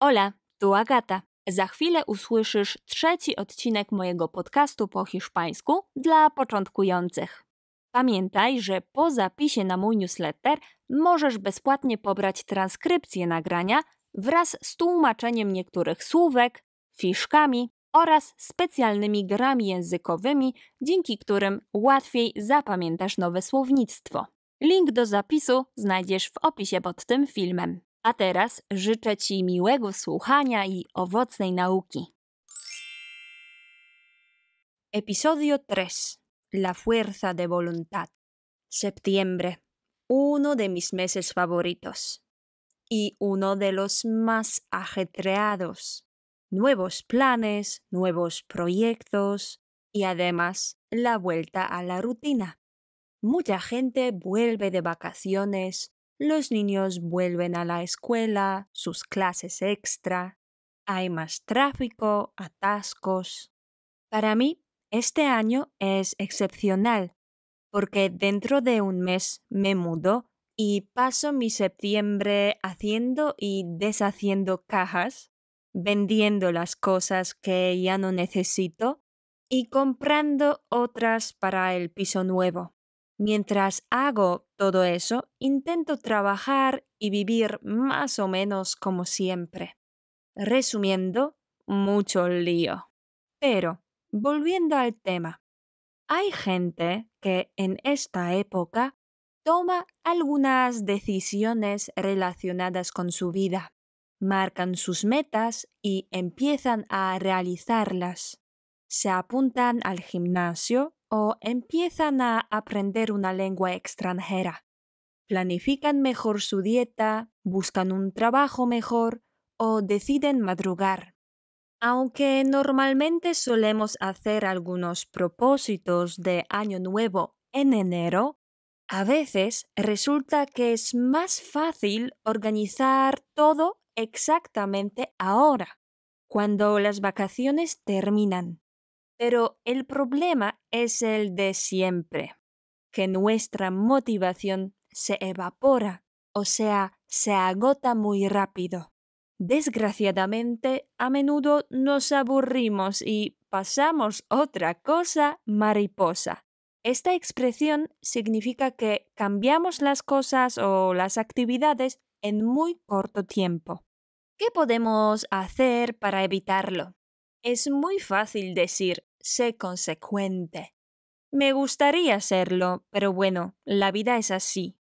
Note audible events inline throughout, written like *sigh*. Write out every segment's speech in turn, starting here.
Ola, tu Agata. Za chwilę usłyszysz trzeci odcinek mojego podcastu po hiszpańsku dla początkujących. Pamiętaj, że po zapisie na mój newsletter możesz bezpłatnie pobrać transkrypcję nagrania wraz z tłumaczeniem niektórych słówek, fiszkami oraz specjalnymi grami językowymi, dzięki którym łatwiej zapamiętasz nowe słownictwo. Link do zapisu znajdziesz w opisie pod tym filmem. A życzę Ci Episodio 3. La fuerza de voluntad. Septiembre. Uno de mis meses favoritos. Y uno de los más ajetreados. Nuevos planes, nuevos proyectos y además la vuelta a la rutina. Mucha gente vuelve de vacaciones los niños vuelven a la escuela, sus clases extra, hay más tráfico, atascos. Para mí, este año es excepcional, porque dentro de un mes me mudo y paso mi septiembre haciendo y deshaciendo cajas, vendiendo las cosas que ya no necesito y comprando otras para el piso nuevo. Mientras hago todo eso, intento trabajar y vivir más o menos como siempre. Resumiendo, mucho lío. Pero, volviendo al tema, hay gente que en esta época toma algunas decisiones relacionadas con su vida, marcan sus metas y empiezan a realizarlas. Se apuntan al gimnasio, o empiezan a aprender una lengua extranjera. Planifican mejor su dieta, buscan un trabajo mejor o deciden madrugar. Aunque normalmente solemos hacer algunos propósitos de Año Nuevo en enero, a veces resulta que es más fácil organizar todo exactamente ahora, cuando las vacaciones terminan. Pero el problema es el de siempre, que nuestra motivación se evapora, o sea, se agota muy rápido. Desgraciadamente, a menudo nos aburrimos y pasamos otra cosa mariposa. Esta expresión significa que cambiamos las cosas o las actividades en muy corto tiempo. ¿Qué podemos hacer para evitarlo? es muy fácil decir, sé consecuente. Me gustaría serlo, pero bueno, la vida es así.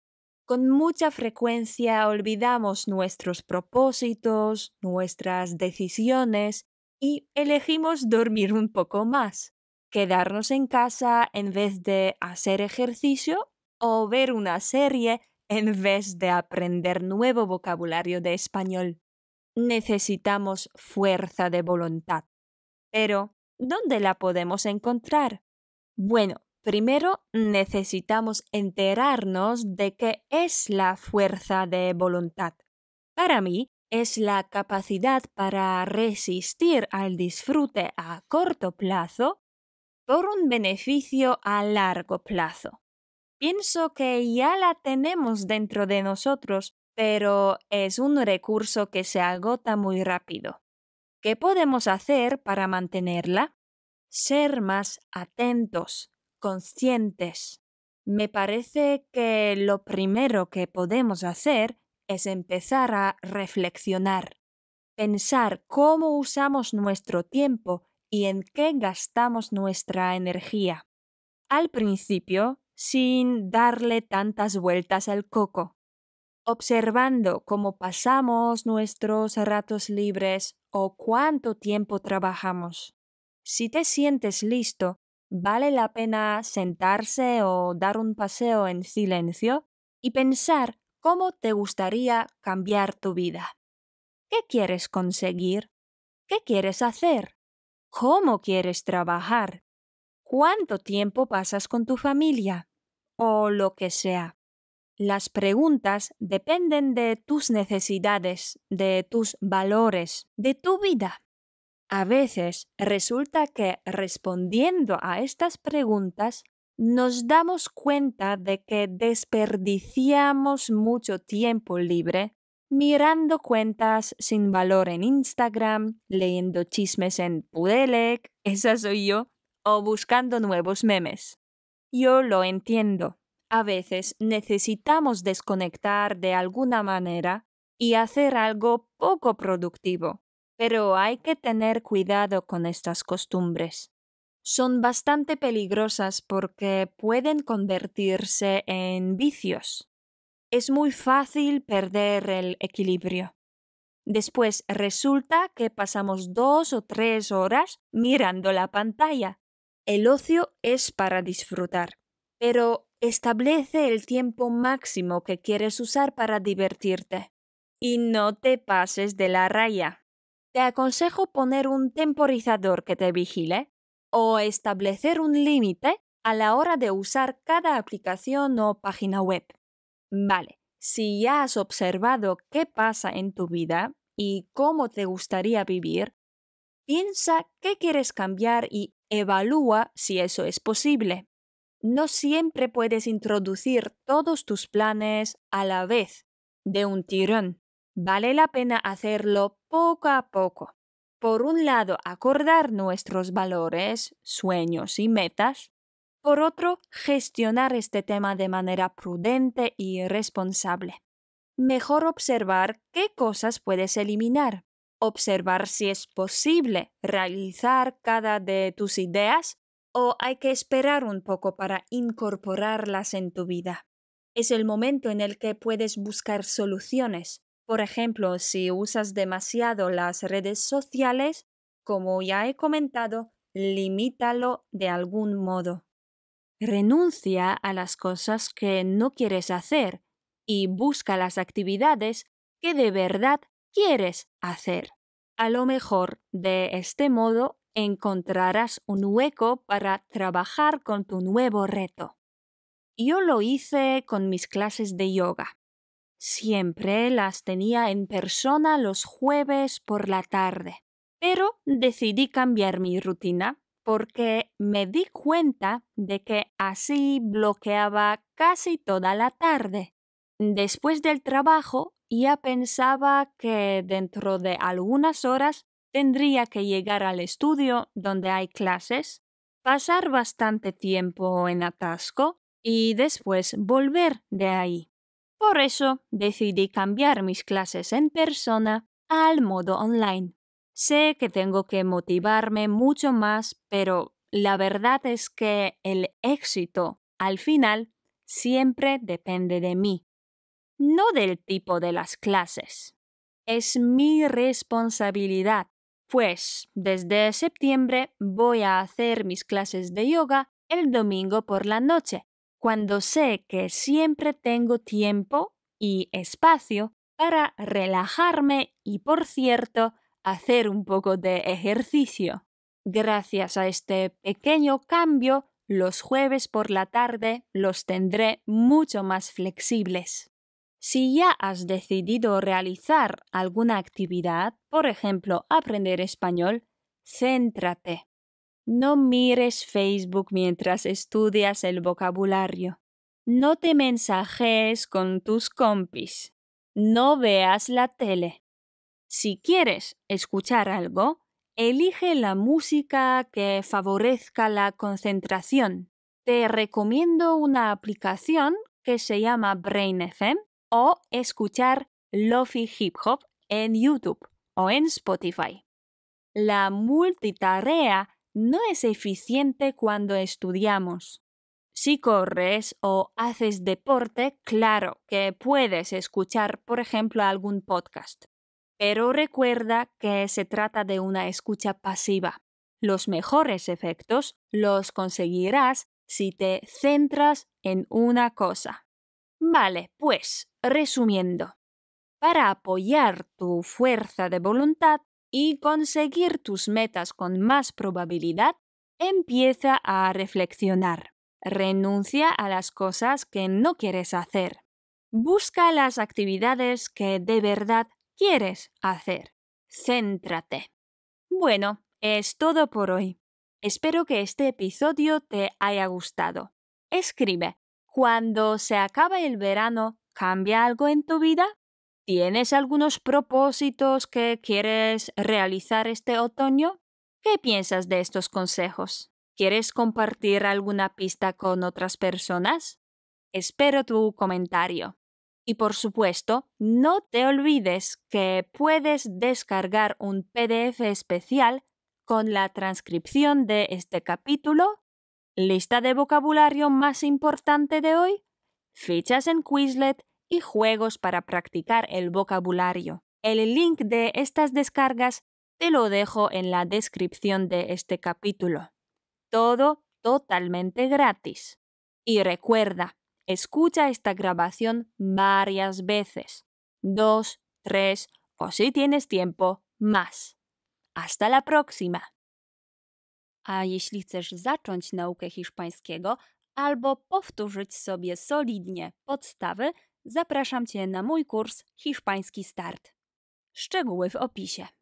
Con mucha frecuencia olvidamos nuestros propósitos, nuestras decisiones y elegimos dormir un poco más, quedarnos en casa en vez de hacer ejercicio o ver una serie en vez de aprender nuevo vocabulario de español. Necesitamos fuerza de voluntad pero, ¿dónde la podemos encontrar? Bueno, primero necesitamos enterarnos de qué es la fuerza de voluntad. Para mí, es la capacidad para resistir al disfrute a corto plazo por un beneficio a largo plazo. Pienso que ya la tenemos dentro de nosotros, pero es un recurso que se agota muy rápido. ¿Qué podemos hacer para mantenerla? Ser más atentos, conscientes. Me parece que lo primero que podemos hacer es empezar a reflexionar, pensar cómo usamos nuestro tiempo y en qué gastamos nuestra energía. Al principio, sin darle tantas vueltas al coco observando cómo pasamos nuestros ratos libres o cuánto tiempo trabajamos. Si te sientes listo, vale la pena sentarse o dar un paseo en silencio y pensar cómo te gustaría cambiar tu vida. ¿Qué quieres conseguir? ¿Qué quieres hacer? ¿Cómo quieres trabajar? ¿Cuánto tiempo pasas con tu familia? O lo que sea. Las preguntas dependen de tus necesidades, de tus valores, de tu vida. A veces resulta que respondiendo a estas preguntas nos damos cuenta de que desperdiciamos mucho tiempo libre mirando cuentas sin valor en Instagram, leyendo chismes en Pudelec, *laughs* esa soy yo, o buscando nuevos memes. Yo lo entiendo a veces necesitamos desconectar de alguna manera y hacer algo poco productivo, pero hay que tener cuidado con estas costumbres. Son bastante peligrosas porque pueden convertirse en vicios. Es muy fácil perder el equilibrio. Después resulta que pasamos dos o tres horas mirando la pantalla. El ocio es para disfrutar, pero Establece el tiempo máximo que quieres usar para divertirte y no te pases de la raya. Te aconsejo poner un temporizador que te vigile o establecer un límite a la hora de usar cada aplicación o página web. Vale, si ya has observado qué pasa en tu vida y cómo te gustaría vivir, piensa qué quieres cambiar y evalúa si eso es posible no siempre puedes introducir todos tus planes a la vez, de un tirón. Vale la pena hacerlo poco a poco. Por un lado, acordar nuestros valores, sueños y metas. Por otro, gestionar este tema de manera prudente y responsable. Mejor observar qué cosas puedes eliminar. Observar si es posible realizar cada de tus ideas o hay que esperar un poco para incorporarlas en tu vida. Es el momento en el que puedes buscar soluciones. Por ejemplo, si usas demasiado las redes sociales, como ya he comentado, limítalo de algún modo. Renuncia a las cosas que no quieres hacer y busca las actividades que de verdad quieres hacer. A lo mejor de este modo encontrarás un hueco para trabajar con tu nuevo reto. Yo lo hice con mis clases de yoga. Siempre las tenía en persona los jueves por la tarde, pero decidí cambiar mi rutina porque me di cuenta de que así bloqueaba casi toda la tarde. Después del trabajo ya pensaba que dentro de algunas horas tendría que llegar al estudio donde hay clases, pasar bastante tiempo en atasco y después volver de ahí. Por eso decidí cambiar mis clases en persona al modo online. Sé que tengo que motivarme mucho más, pero la verdad es que el éxito, al final, siempre depende de mí, no del tipo de las clases. Es mi responsabilidad pues desde septiembre voy a hacer mis clases de yoga el domingo por la noche, cuando sé que siempre tengo tiempo y espacio para relajarme y, por cierto, hacer un poco de ejercicio. Gracias a este pequeño cambio, los jueves por la tarde los tendré mucho más flexibles. Si ya has decidido realizar alguna actividad, por ejemplo, aprender español, céntrate. No mires Facebook mientras estudias el vocabulario. No te mensajes con tus compis. No veas la tele. Si quieres escuchar algo, elige la música que favorezca la concentración. Te recomiendo una aplicación que se llama BrainFM o escuchar Lofi Hip Hop en YouTube o en Spotify. La multitarea no es eficiente cuando estudiamos. Si corres o haces deporte, claro que puedes escuchar, por ejemplo, algún podcast. Pero recuerda que se trata de una escucha pasiva. Los mejores efectos los conseguirás si te centras en una cosa. Vale, pues, resumiendo, para apoyar tu fuerza de voluntad y conseguir tus metas con más probabilidad, empieza a reflexionar. Renuncia a las cosas que no quieres hacer. Busca las actividades que de verdad quieres hacer. Céntrate. Bueno, es todo por hoy. Espero que este episodio te haya gustado. Escribe cuando se acaba el verano, ¿cambia algo en tu vida? ¿Tienes algunos propósitos que quieres realizar este otoño? ¿Qué piensas de estos consejos? ¿Quieres compartir alguna pista con otras personas? Espero tu comentario. Y por supuesto, no te olvides que puedes descargar un PDF especial con la transcripción de este capítulo Lista de vocabulario más importante de hoy. Fichas en Quizlet y juegos para practicar el vocabulario. El link de estas descargas te lo dejo en la descripción de este capítulo. Todo totalmente gratis. Y recuerda, escucha esta grabación varias veces. Dos, tres o si tienes tiempo, más. Hasta la próxima. A jeśli chcesz zacząć naukę hiszpańskiego albo powtórzyć sobie solidnie podstawy, zapraszam Cię na mój kurs Hiszpański Start. Szczegóły w opisie.